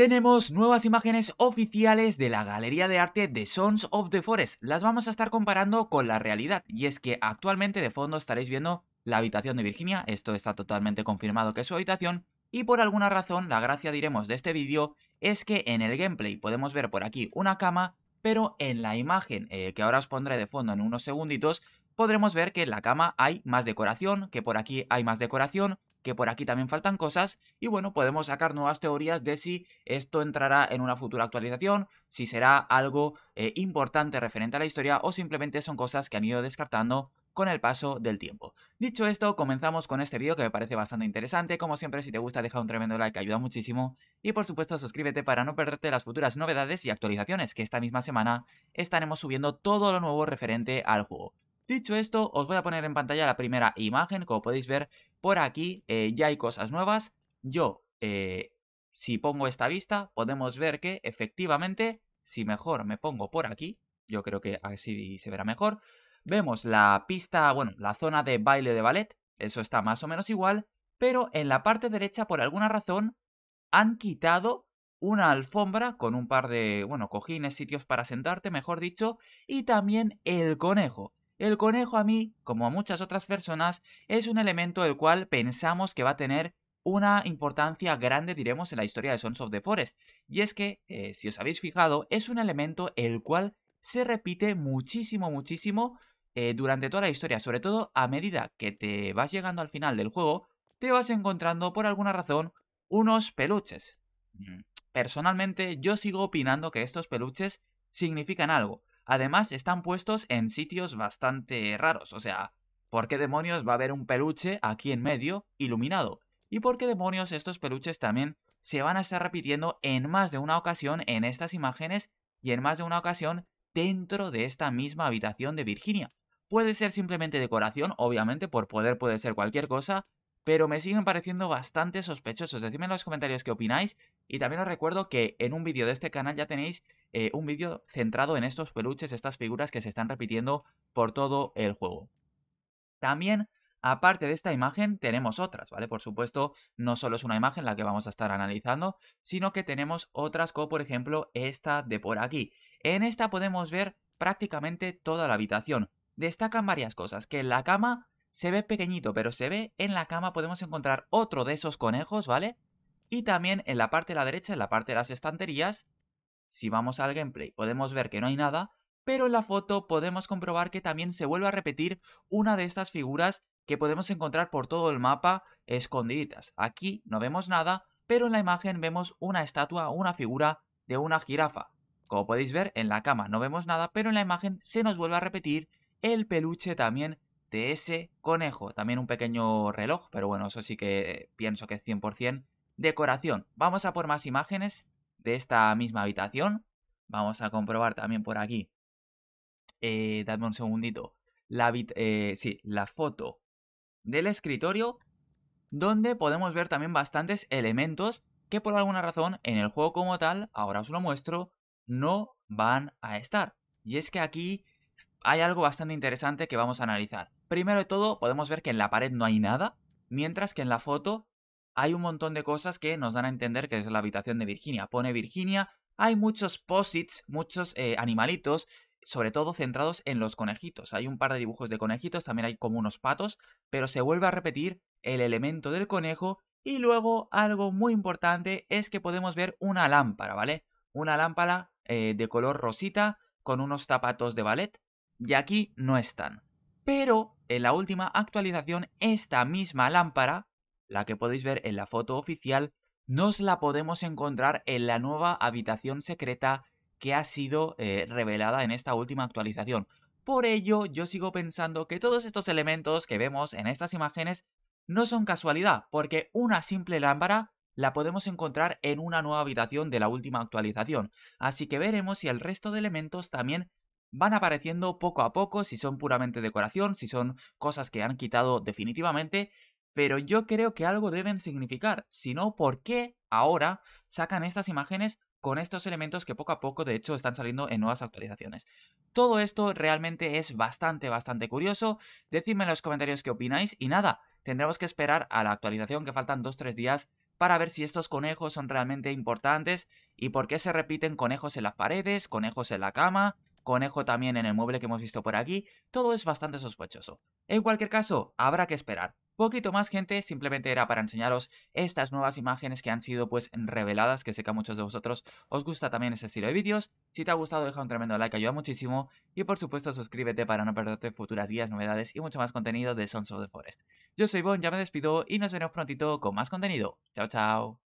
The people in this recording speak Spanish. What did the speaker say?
Tenemos nuevas imágenes oficiales de la Galería de Arte de Sons of the Forest. Las vamos a estar comparando con la realidad. Y es que actualmente de fondo estaréis viendo la habitación de Virginia. Esto está totalmente confirmado que es su habitación. Y por alguna razón, la gracia diremos de este vídeo es que en el gameplay podemos ver por aquí una cama, pero en la imagen eh, que ahora os pondré de fondo en unos segunditos, podremos ver que en la cama hay más decoración, que por aquí hay más decoración, que por aquí también faltan cosas y bueno, podemos sacar nuevas teorías de si esto entrará en una futura actualización, si será algo eh, importante referente a la historia o simplemente son cosas que han ido descartando con el paso del tiempo. Dicho esto, comenzamos con este vídeo que me parece bastante interesante. Como siempre, si te gusta, deja un tremendo like, ayuda muchísimo. Y por supuesto, suscríbete para no perderte las futuras novedades y actualizaciones que esta misma semana estaremos subiendo todo lo nuevo referente al juego. Dicho esto, os voy a poner en pantalla la primera imagen, como podéis ver por aquí eh, ya hay cosas nuevas. Yo, eh, si pongo esta vista, podemos ver que efectivamente, si mejor me pongo por aquí, yo creo que así se verá mejor, vemos la pista, bueno, la zona de baile de ballet, eso está más o menos igual, pero en la parte derecha, por alguna razón, han quitado una alfombra con un par de, bueno, cojines, sitios para sentarte, mejor dicho, y también el conejo. El conejo a mí, como a muchas otras personas, es un elemento el cual pensamos que va a tener una importancia grande, diremos, en la historia de Sons of the Forest. Y es que, eh, si os habéis fijado, es un elemento el cual se repite muchísimo, muchísimo eh, durante toda la historia. Sobre todo a medida que te vas llegando al final del juego, te vas encontrando, por alguna razón, unos peluches. Personalmente, yo sigo opinando que estos peluches significan algo. Además, están puestos en sitios bastante raros, o sea, ¿por qué demonios va a haber un peluche aquí en medio, iluminado? ¿Y por qué demonios estos peluches también se van a estar repitiendo en más de una ocasión en estas imágenes y en más de una ocasión dentro de esta misma habitación de Virginia? Puede ser simplemente decoración, obviamente por poder puede ser cualquier cosa, pero me siguen pareciendo bastante sospechosos. Decidme en los comentarios qué opináis y también os recuerdo que en un vídeo de este canal ya tenéis eh, un vídeo centrado en estos peluches, estas figuras que se están repitiendo por todo el juego. También Aparte de esta imagen, tenemos otras, ¿vale? Por supuesto, no solo es una imagen la que vamos a estar analizando, sino que tenemos otras como, por ejemplo, esta de por aquí. En esta podemos ver prácticamente toda la habitación. Destacan varias cosas, que en la cama se ve pequeñito, pero se ve en la cama podemos encontrar otro de esos conejos, ¿vale? Y también en la parte de la derecha, en la parte de las estanterías, si vamos al gameplay podemos ver que no hay nada, pero en la foto podemos comprobar que también se vuelve a repetir una de estas figuras que podemos encontrar por todo el mapa escondiditas. Aquí no vemos nada, pero en la imagen vemos una estatua, una figura de una jirafa. Como podéis ver, en la cama no vemos nada, pero en la imagen se nos vuelve a repetir el peluche también de ese conejo. También un pequeño reloj, pero bueno, eso sí que pienso que es 100% decoración. Vamos a por más imágenes de esta misma habitación. Vamos a comprobar también por aquí. Eh, dadme un segundito. La, eh, la foto del escritorio donde podemos ver también bastantes elementos que por alguna razón en el juego como tal, ahora os lo muestro, no van a estar. Y es que aquí hay algo bastante interesante que vamos a analizar. Primero de todo, podemos ver que en la pared no hay nada, mientras que en la foto hay un montón de cosas que nos dan a entender que es la habitación de Virginia. Pone Virginia, hay muchos posits, muchos eh, animalitos, sobre todo centrados en los conejitos. Hay un par de dibujos de conejitos, también hay como unos patos, pero se vuelve a repetir el elemento del conejo y luego algo muy importante es que podemos ver una lámpara, ¿vale? Una lámpara eh, de color rosita con unos zapatos de ballet y aquí no están. Pero en la última actualización esta misma lámpara la que podéis ver en la foto oficial, nos la podemos encontrar en la nueva habitación secreta que ha sido eh, revelada en esta última actualización. Por ello, yo sigo pensando que todos estos elementos que vemos en estas imágenes no son casualidad, porque una simple lámpara la podemos encontrar en una nueva habitación de la última actualización, así que veremos si el resto de elementos también van apareciendo poco a poco, si son puramente decoración, si son cosas que han quitado definitivamente, pero yo creo que algo deben significar. Si no, ¿por qué ahora sacan estas imágenes con estos elementos que poco a poco, de hecho, están saliendo en nuevas actualizaciones? Todo esto realmente es bastante, bastante curioso. Decidme en los comentarios qué opináis y nada, tendremos que esperar a la actualización que faltan 2-3 días para ver si estos conejos son realmente importantes y por qué se repiten conejos en las paredes, conejos en la cama, conejo también en el mueble que hemos visto por aquí, todo es bastante sospechoso. En cualquier caso, habrá que esperar poquito más gente, simplemente era para enseñaros estas nuevas imágenes que han sido pues reveladas, que sé que a muchos de vosotros os gusta también ese estilo de vídeos. Si te ha gustado deja un tremendo like, ayuda muchísimo y por supuesto suscríbete para no perderte futuras guías, novedades y mucho más contenido de Sons of the Forest. Yo soy Bon, ya me despido y nos veremos prontito con más contenido. Chao, chao.